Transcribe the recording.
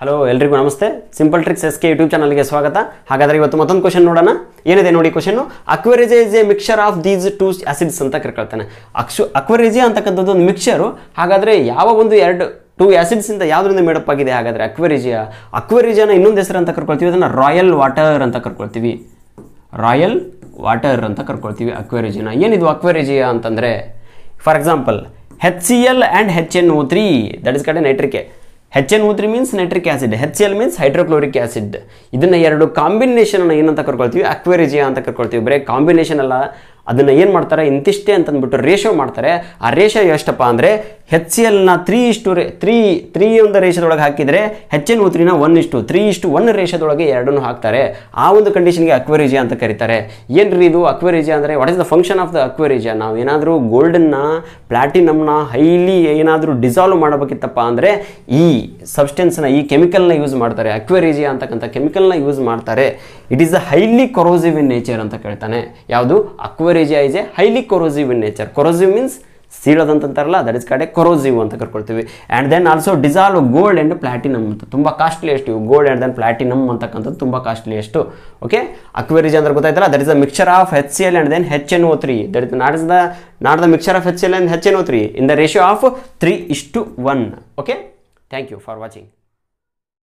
hello ಎಲ್ರಿಗೂ ನಮಸ್ತೆ simple tricks S K YouTube ಚಾನಲ್ಗೆ ಸ್ವಾಗತ ಹಾಗಾದರೆ ಇವತ್ತು ಮತ್ತೊಂದು ಕ್ವಶನ್ ನೋಡೋಣ ಏನಿದೆ ನೋಡಿ question aqua regia is a mixture of these two acids ಅಂತ ಕರ್ಕೊಳ್ತಾನೆ ಅಕ್ಷು ಅಕ್ವೆರಿಜೆ ಅಂತಕ್ಕಂಥದ್ದು ಒಂದು ಮಿಕ್ಸರು ಹಾಗಾದರೆ ಯಾವ ಒಂದು ಎರಡು ಟೂ ಇಂದ ಯಾವುದರಿಂದ ಮೇಡಪ್ ಆಗಿದೆ ಹಾಗಾದರೆ ಅಕ್ವರೇಜಿಯ ಅಕ್ವೆರಿಜಿಯಾನ ಇನ್ನೊಂದು ಹೆಸರು ಅಂತ ಕರ್ಕೊಳ್ತೀವಿ ಅದನ್ನು ರಾಯಲ್ ವಾಟರ್ ಅಂತ ಕರ್ಕೊಳ್ತೀವಿ ರಾಯಲ್ ವಾಟರ್ ಅಂತ ಕರ್ಕೊಳ್ತೀವಿ ಅಕ್ವರೇಜಿನ ಏನಿದು ಅಕ್ವೆರಿಜಿಯಾ ಅಂತಂದರೆ for example H C L and H N O three that is called nitric H N O three means nitric acid H L means hydrochloric acid ಇದನ್ನ ಎರಡು ಕಾಂಬಿನೇಷನ್ ಏನಂತ ಕರ್ಕೊಳ್ತೀವಿ ಅಕ್ವೇರಿಜಿಯಾ ಅಂತ ಕರ್ಕೊಳ್ತೀವಿ ಬರೀ combination ಅಲ್ಲ ಅದನ್ನ ಏನು ಮಾಡ್ತಾರೆ ಇಂತಿಷ್ಟೇ ಅಂತಂದ್ಬಿಟ್ಟು ರೇಷೋ ಮಾಡ್ತಾರೆ ಆ ರೇಷೋ ಎಷ್ಟಪ್ಪ ಅಂದ್ರೆ ಹೆಚ್ ಸಿ ಎಲ್ನ ತ್ರೀ ಇಷ್ಟು ರೇ ತ್ರೀ ತ್ರೀ ಒಂದು ರೇಷದೊಳಗೆ ಹಾಕಿದರೆ ಹೆಚ್ ಎನ್ ಓ ತ್ರೀನ ಒನ್ ಇಷ್ಟು ತ್ರೀ ಇಷ್ಟು ಒನ್ ರೇಷದೊಳಗೆ ಎರಡನ್ನು ಹಾಕ್ತಾರೆ ಆ ಒಂದು ಕಂಡೀಷನ್ಗೆ ಅಕ್ವರಿಜಿಯಾ ಅಂತ ಕರೀತಾರೆ ಏನ್ರಿ ಇದು ಅಕ್ವರಿಜಿಯಾ ಅಂದರೆ what is the function of the aqua regia ನಾವು ಏನಾದರೂ ಗೋಲ್ಡನ್ನ ಪ್ಲಾಟಿನಮ್ನ ಹೈಲಿ ಏನಾದರೂ ಡಿಸಾಲ್ವ್ ಮಾಡಬೇಕಿತ್ತಪ್ಪ ಅಂದರೆ ಈ ಸಬ್ಸ್ಟೆನ್ಸ್ನ ಈ ಕೆಮಿಕಲ್ನ ಯೂಸ್ ಮಾಡ್ತಾರೆ ಅಕ್ವೇರಿಜಿಯಾ ಅಂತಕ್ಕಂಥ ಕೆಮಿಕಲ್ನ ಯೂಸ್ ಮಾಡ್ತಾರೆ it is a highly corrosive in nature ಅಂತ ಕೇಳ್ತಾನೆ ಯಾವುದು aqua regia is a highly corrosive in nature corrosive means ಸೀಳೋದಂತಾರಲ್ಲ ದಟ್ ಇಸ್ ಕಡೆ ಕೊರೋಸಿವ್ ಅಂತ ಕರ್ಕೊಳ್ತೀವಿ and then also dissolve gold and platinum ಅಂತ ತುಂಬ ಕಾಸ್ಟ್ಲಿಯೆಸ್ಟ್ ಇವು ಗೋಲ್ಡ್ ಆ್ಯಂಡ್ ದೆನ್ ಪ್ಲಾಟಿನಮ್ ಅಂತಕ್ಕಂಥದ್ದು ತುಂಬ ಕಾಸ್ಟ್ಲಿ ಎಷ್ಟು ಓಕೆ ಅಕ್ವೇರಿಜ್ ಅಂದ್ರೆ ಗೊತ್ತಾಯ್ತಲ್ಲ that is a mixture of H C L and then H N O three that is not the ನಾಡ್ದ the mixture of H C L and H N O three in the ratio of three ಇಷ್ಟು one okay thank you for watching